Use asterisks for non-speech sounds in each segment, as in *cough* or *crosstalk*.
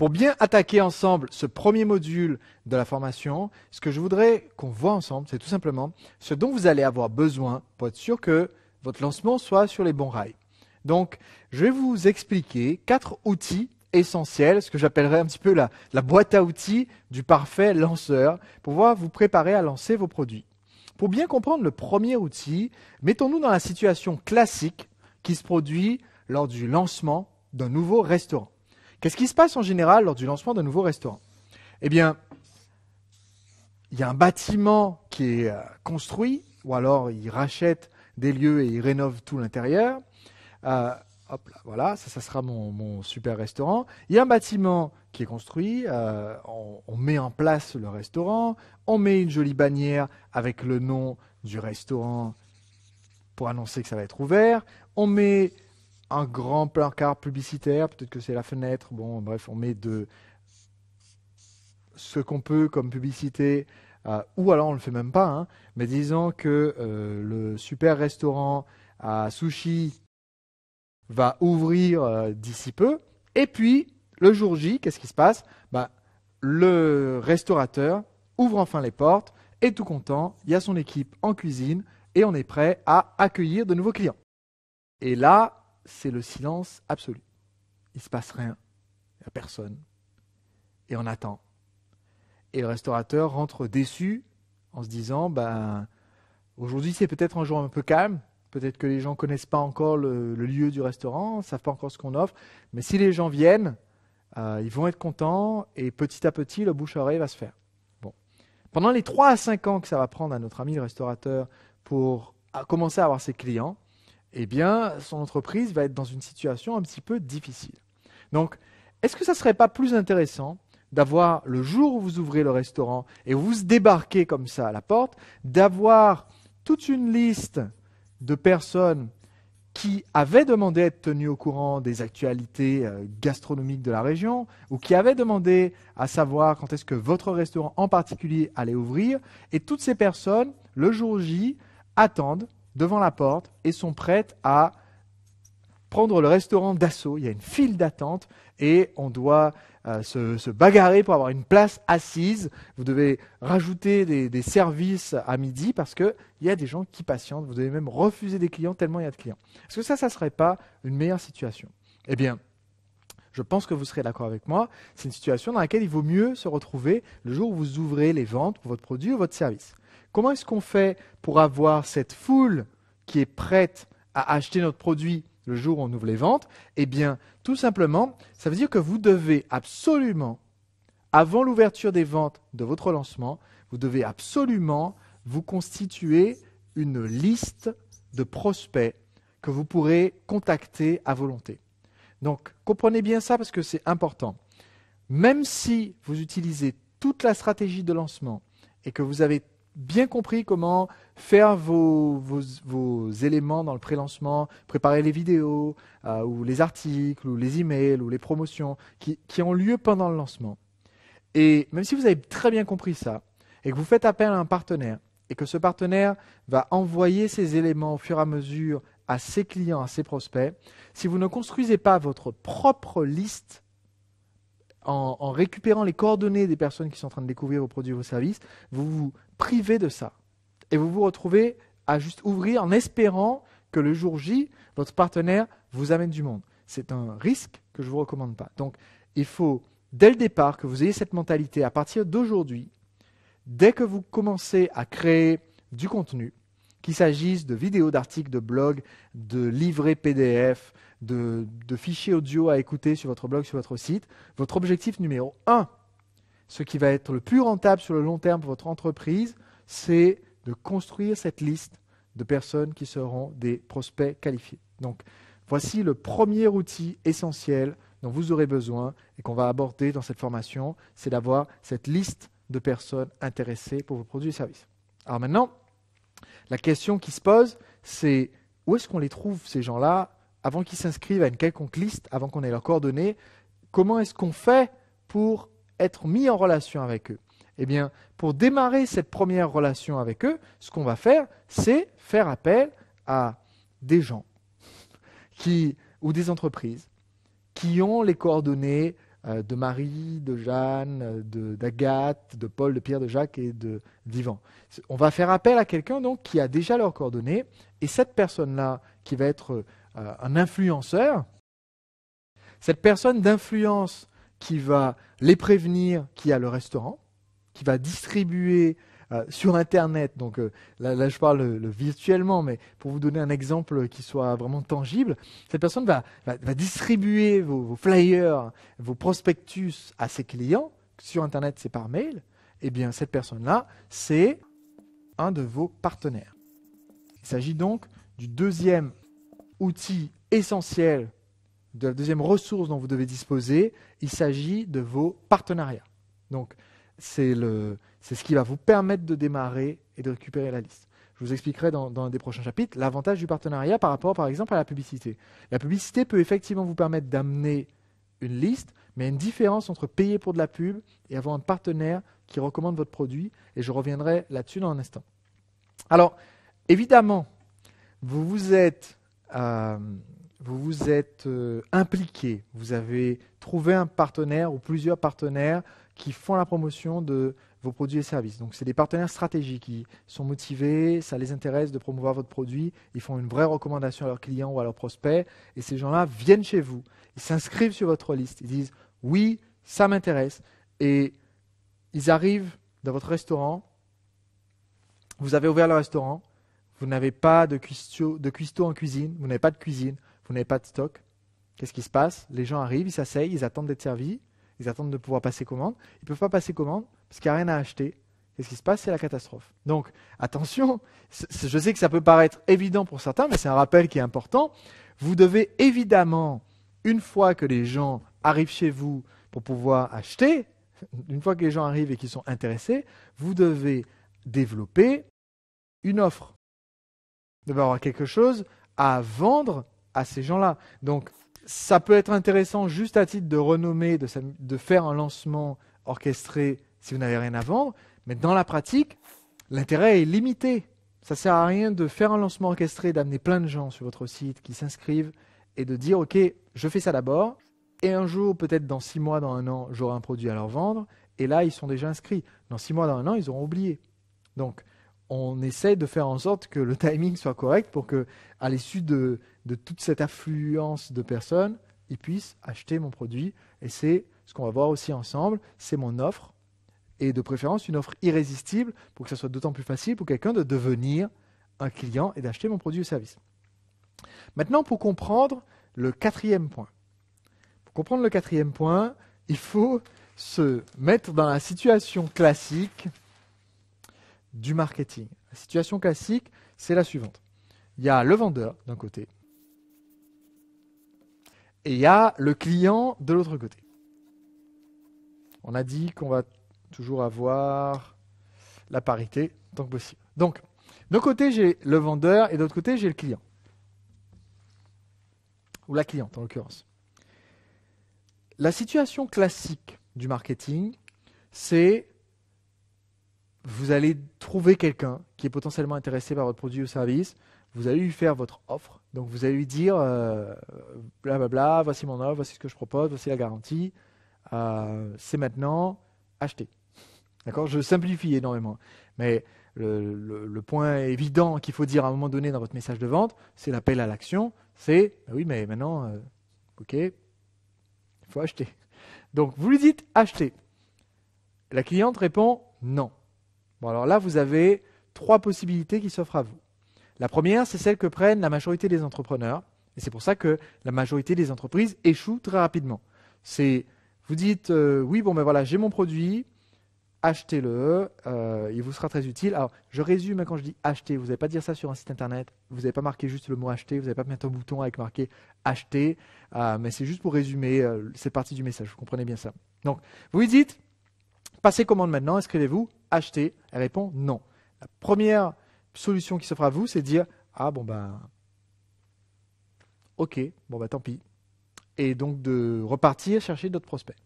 Pour bien attaquer ensemble ce premier module de la formation, ce que je voudrais qu'on voit ensemble, c'est tout simplement ce dont vous allez avoir besoin pour être sûr que votre lancement soit sur les bons rails. Donc, je vais vous expliquer quatre outils essentiels, ce que j'appellerais un petit peu la, boîte à outils du parfait lanceur, pour pouvoir vous préparer à lancer vos produits. Pour bien comprendre le premier outil, mettons-nous dans la situation classique qui se produit lors du lancement d'un nouveau restaurant. Qu'est-ce qui se passe en général lors du lancement d'un nouveau restaurant Eh bien, il y a un bâtiment qui est euh, construit, ou alors ils rachètent des lieux et ils rénovent tout l'intérieur. Euh, hop là, voilà, ça, ça sera mon, super restaurant. Il y a un bâtiment qui est construit, euh, on, on, met en place le restaurant, on met une jolie bannière avec le nom du restaurant pour annoncer que ça va être ouvert, on met un grand placard publicitaire, peut-être que c'est la fenêtre, bon bref, on met de ce qu'on peut comme publicité, euh, ou alors on le fait même pas, hein, mais disons que euh, le super restaurant à sushi va ouvrir euh, d'ici peu, et puis le jour J, qu'est-ce qui se passe bah, Le restaurateur ouvre enfin les portes, et tout content, il y a son équipe en cuisine, et on est prêt à accueillir de nouveaux clients. Et là, c'est le silence absolu. Il ne se passe rien. Il n'y a personne. Et on attend. Et le restaurateur rentre déçu en se disant ben, aujourd'hui, c'est peut-être un jour un peu calme. Peut-être que les gens ne connaissent pas encore le, lieu du restaurant, ne savent pas encore ce qu'on offre. Mais si les gens viennent, euh, ils vont être contents et petit à petit, le bouche oreille va se faire. Bon. Pendant les 3 à 5 ans que ça va prendre à notre ami le restaurateur pour commencer à avoir ses clients, eh bien, son entreprise va être dans une situation un petit peu difficile. Donc, est-ce que ça ne serait pas plus intéressant d'avoir, le jour où vous ouvrez le restaurant et vous débarquez comme ça à la porte, d'avoir toute une liste de personnes qui avaient demandé à être tenues au courant des actualités euh, gastronomiques de la région, ou qui avaient demandé à savoir quand est-ce que votre restaurant en particulier allait ouvrir, et toutes ces personnes, le jour J, attendent devant la porte et sont prêtes à prendre le restaurant d'assaut. Il y a une file d'attente et on doit euh, se, bagarrer pour avoir une place assise. Vous devez rajouter des, des services à midi parce qu'il y a des gens qui patientent. Vous devez même refuser des clients tellement il y a de clients. Est-ce que ça, ça ne serait pas une meilleure situation Eh bien, je pense que vous serez d'accord avec moi, c'est une situation dans laquelle il vaut mieux se retrouver le jour où vous ouvrez les ventes pour votre produit ou votre service. Comment est-ce qu'on fait pour avoir cette foule qui est prête à acheter notre produit le jour où on ouvre les ventes Eh bien, tout simplement, ça veut dire que vous devez absolument, avant l'ouverture des ventes de votre lancement, vous devez absolument vous constituer une liste de prospects que vous pourrez contacter à volonté. Donc, comprenez bien ça parce que c'est important. Même si vous utilisez toute la stratégie de lancement et que vous avez bien compris comment faire vos, éléments dans le pré-lancement, préparer les vidéos, euh, ou les articles, ou les emails, ou les promotions qui, qui ont lieu pendant le lancement. Et même si vous avez très bien compris ça, et que vous faites appel à un partenaire, et que ce partenaire va envoyer ces éléments au fur et à mesure à ses clients, à ses prospects, si vous ne construisez pas votre propre liste en, récupérant les coordonnées des personnes qui sont en train de découvrir vos produits, vos services, vous vous privez de ça. Et vous vous retrouvez à juste ouvrir en espérant que le jour J, votre partenaire vous amène du monde. C'est un risque que je ne vous recommande pas. Donc, il faut, dès le départ, que vous ayez cette mentalité à partir d'aujourd'hui, dès que vous commencez à créer du contenu, qu'il s'agisse de vidéos, d'articles, de blogs, de livrets PDF, de, fichiers audio à écouter sur votre blog, sur votre site. Votre objectif numéro 1, ce qui va être le plus rentable sur le long terme pour votre entreprise, c'est de construire cette liste de personnes qui seront des prospects qualifiés. Donc, voici le premier outil essentiel dont vous aurez besoin et qu'on va aborder dans cette formation, c'est d'avoir cette liste de personnes intéressées pour vos produits et services. Alors maintenant, la question qui se pose, c'est où est-ce qu'on les trouve, ces gens-là, avant qu'ils s'inscrivent à une quelconque liste, avant qu'on ait leurs coordonnées Comment est-ce qu'on fait pour être mis en relation avec eux Eh bien, pour démarrer cette première relation avec eux, ce qu'on va faire, c'est faire appel à des gens qui, ou des entreprises qui ont les coordonnées euh, de Marie, de Jeanne, d'Agathe, de, Paul, de Pierre, de Jacques et de d'Ivan. On va faire appel à quelqu'un donc qui a déjà leurs coordonnées et cette personne-là qui va être euh, un influenceur, cette personne d'influence qui va les prévenir qui a le restaurant, qui va distribuer euh, sur Internet. Donc euh, là, je parle euh, le virtuellement, mais pour vous donner un exemple qui soit vraiment tangible, cette personne va, distribuer vos, flyers, vos prospectus à ses clients. Sur Internet, c'est par mail. Eh bien, cette personne-là, c'est un de vos partenaires. Il s'agit donc du deuxième outil essentiel, de la deuxième ressource dont vous devez disposer. Il s'agit de vos partenariats. Donc, c'est le, c'est ce qui va vous permettre de démarrer et de récupérer la liste. Je vous expliquerai dans, dans des prochains chapitres l'avantage du partenariat par rapport, par exemple, à la publicité. La publicité peut effectivement vous permettre d'amener une liste, mais il y a une différence entre payer pour de la pub et avoir un partenaire qui recommande votre produit, et je reviendrai là-dessus dans un instant. Alors, évidemment, vous vous êtes, euh, vous vous êtes euh, impliqué, vous avez trouvé un partenaire ou plusieurs partenaires qui font la promotion de vos produits et services. Donc c'est des partenaires stratégiques qui sont motivés, ça les intéresse de promouvoir votre produit, ils font une vraie recommandation à leurs clients ou à leurs prospects, et ces gens-là viennent chez vous, ils s'inscrivent sur votre liste, ils disent oui, ça m'intéresse, et ils arrivent dans votre restaurant, vous avez ouvert le restaurant, vous n'avez pas de cuistot, de en cuisine, vous n'avez pas de cuisine, vous n'avez pas de stock. Qu'est-ce qui se passe Les gens arrivent, ils s'asseyent, ils attendent d'être servis, ils attendent de pouvoir passer commande. Ils ne peuvent pas passer commande parce qu'il n'y a rien à acheter. Qu'est-ce qui se passe C'est la catastrophe. Donc attention, je sais que ça peut paraître évident pour certains, mais c'est un rappel qui est important. Vous devez évidemment, une fois que les gens arrivent chez vous pour pouvoir acheter, *laughs* une fois que les gens arrivent et qu'ils sont intéressés, vous devez développer une offre. Vous devez avoir quelque chose à vendre à ces gens-là. Donc ça peut être intéressant juste à titre de renommée, de, de faire un lancement orchestré si vous n'avez rien à vendre. Mais dans la pratique, l'intérêt est limité. Ça sert à rien de faire un lancement orchestré, d'amener plein de gens sur votre site qui s'inscrivent et de dire ok, je fais ça d'abord et un jour, peut-être dans six mois, dans un an, j'aurai un produit à leur vendre et là, ils sont déjà inscrits. Dans six mois, dans un an, ils auront oublié. Donc, on essaie de faire en sorte que le *laughs* timing soit correct pour que, à l'issue de, de toute cette affluence de personnes, ils puissent acheter mon produit. Et c'est ce qu'on va voir aussi ensemble, c'est mon offre et de préférence une offre irrésistible pour que ça soit d'autant plus facile pour quelqu'un de devenir un client et d'acheter mon produit ou service. Maintenant, pour comprendre le quatrième point. Pour comprendre le quatrième point, il faut se mettre dans la situation classique du marketing. La situation classique, c'est la suivante. Il y a le vendeur d'un côté et il y a le client de l'autre côté. On a dit qu'on va toujours avoir la parité tant que possible. Donc, d'un côté, j'ai le vendeur et d'autre côté, j'ai le client. Ou la cliente, en l'occurrence. La situation classique du marketing, c'est vous allez trouver quelqu'un qui est potentiellement intéressé par votre produit ou service, vous allez lui faire votre offre, donc vous allez lui dire blablabla, euh, voici mon offre, voici ce que je propose, voici la garantie, euh, c'est maintenant, achetez. D'accord Je simplifie énormément. Mais le, point évident qu'il faut dire à un moment donné dans votre message de vente, c'est l'appel à l'action. C'est bah oui, mais maintenant, euh, ok, il faut acheter. Donc vous lui dites acheter. La cliente répond non. Bon, alors là, vous avez trois possibilités qui s'offrent à vous. La première, c'est celle que prennent la majorité des entrepreneurs. Et c'est pour ça que la majorité des entreprises échouent très rapidement. C'est, vous dites, euh, oui, bon, ben voilà, j'ai mon produit, achetez-le, euh, il vous sera très utile. Alors, je résume quand je dis acheter, vous n'allez pas dire ça sur un site internet, vous n'avez pas marqué juste le mot acheter, vous n'allez pas mettre un bouton avec marqué acheter, euh, mais c'est juste pour résumer euh, C'est cette partie du message, vous comprenez bien ça. Donc, vous lui dites, passez commande maintenant, inscrivez-vous, achetez, elle répond non. La première solution qui s'offre à vous, c'est de dire, ah bon ben, ok, bon ben tant pis, et donc de repartir chercher d'autres prospects.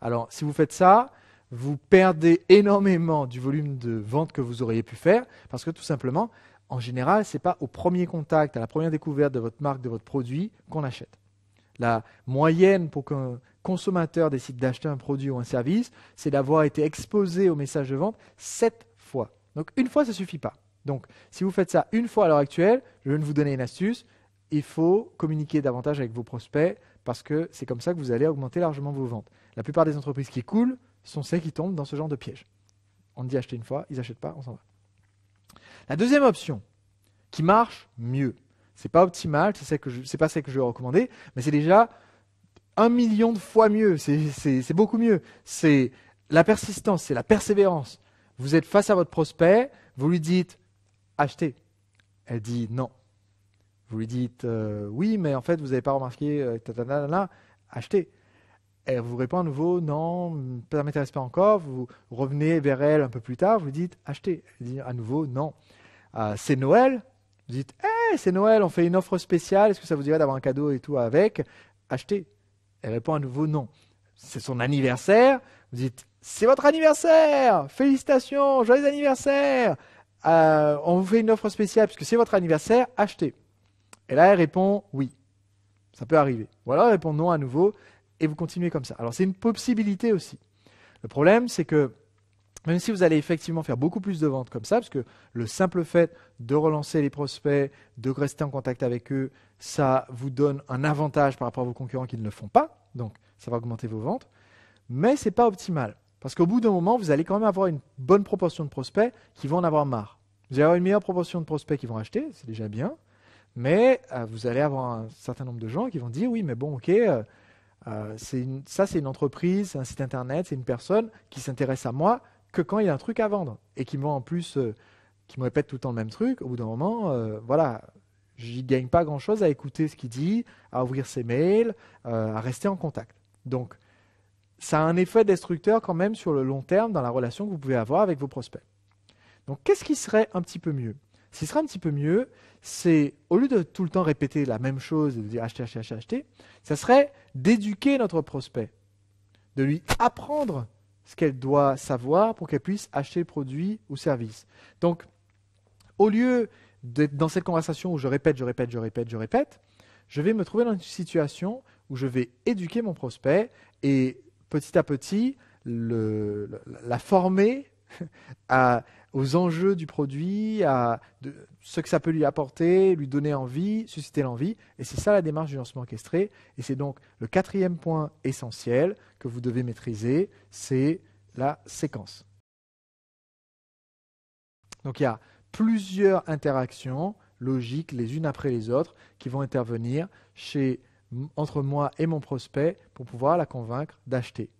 Alors, si vous faites ça, vous perdez énormément du volume de vente que vous auriez pu faire, parce que tout simplement, en général, ce n'est pas au premier contact, à la première découverte de votre marque, de votre produit, qu'on achète. La moyenne pour qu'un consommateur décide d'acheter un produit ou un service, c'est d'avoir été exposé au message de vente sept fois. Donc une fois, ça ne suffit pas. Donc si vous faites ça une fois à l'heure actuelle, je vais vous donner une astuce, il faut communiquer davantage avec vos prospects parce que c'est comme ça que vous allez augmenter largement vos ventes. La plupart des entreprises qui coulent sont celles qui tombent dans ce genre de piège. On dit acheter une fois, ils n'achètent pas, on s'en va. La deuxième option, qui marche mieux, c'est pas optimal, c'est pas celle que je vais recommander, mais c'est déjà un million de fois mieux, c'est beaucoup mieux. C'est la persistance, c'est la persévérance. Vous êtes face à votre prospect, vous lui dites acheter. Elle dit non. Vous lui dites euh, oui, mais en fait, vous n'avez pas remarqué, euh, achetez elle vous répond à nouveau non, ça ne m'intéresse pas encore. Vous revenez vers elle un peu plus tard, vous dites achetez. Elle dit à nouveau non. Euh, c'est Noël. Vous dites hé, eh, c'est Noël, on fait une offre spéciale. Est-ce que ça vous dirait d'avoir un cadeau et tout avec Achetez. Elle répond à nouveau non. C'est son anniversaire. Vous dites c'est votre anniversaire. Félicitations, joyeux anniversaire. Euh, on vous fait une offre spéciale puisque c'est votre anniversaire. Achetez. Et là, elle répond oui. Ça peut arriver. Ou alors elle répond non à nouveau et vous continuez comme ça. Alors c'est une possibilité aussi. Le problème, c'est que même si vous allez effectivement faire beaucoup plus de ventes comme ça, parce que le simple fait de relancer les prospects, de rester en contact avec eux, ça vous donne un avantage par rapport à vos concurrents qui ne le font pas, donc ça va augmenter vos ventes, mais ce n'est pas optimal. Parce qu'au bout d'un moment, vous allez quand même avoir une bonne proportion de prospects qui vont en avoir marre. Vous allez avoir une meilleure proportion de prospects qui vont acheter, c'est déjà bien, mais euh, vous allez avoir un certain nombre de gens qui vont dire oui, mais bon, ok, euh, euh, ça, c'est une entreprise, c'est un site internet, c'est une personne qui s'intéresse à moi que quand il y a un truc à vendre et qui me en plus, euh, qui me répète tout le temps le même truc. Au bout d'un moment, euh, voilà, j'y gagne pas grand chose à écouter ce qu'il dit, à ouvrir ses mails, à rester en contact. Donc, ça a un effet destructeur quand même sur le long terme dans la relation que vous pouvez avoir avec vos prospects. Donc, qu'est-ce qui serait un petit peu mieux ce qui sera un petit peu mieux, c'est au lieu de tout le temps répéter la même chose et de dire acheter, acheter, acheter, acheter, ça serait d'éduquer notre prospect, de lui apprendre ce qu'elle doit savoir pour qu'elle puisse acheter le produit ou service. Donc, au lieu d'être dans cette conversation où je répète, je répète, je répète, je répète, je vais me trouver dans une situation où je vais éduquer mon prospect et petit à petit la former aux enjeux du produit, à ce que ça peut lui apporter, lui donner envie, susciter l'envie. Et c'est ça la démarche du lancement orchestré. Et c'est donc le quatrième point essentiel que vous devez maîtriser, c'est la séquence. Donc il y a plusieurs interactions logiques les unes après les autres qui vont intervenir entre moi et mon prospect pour pouvoir la convaincre d'acheter.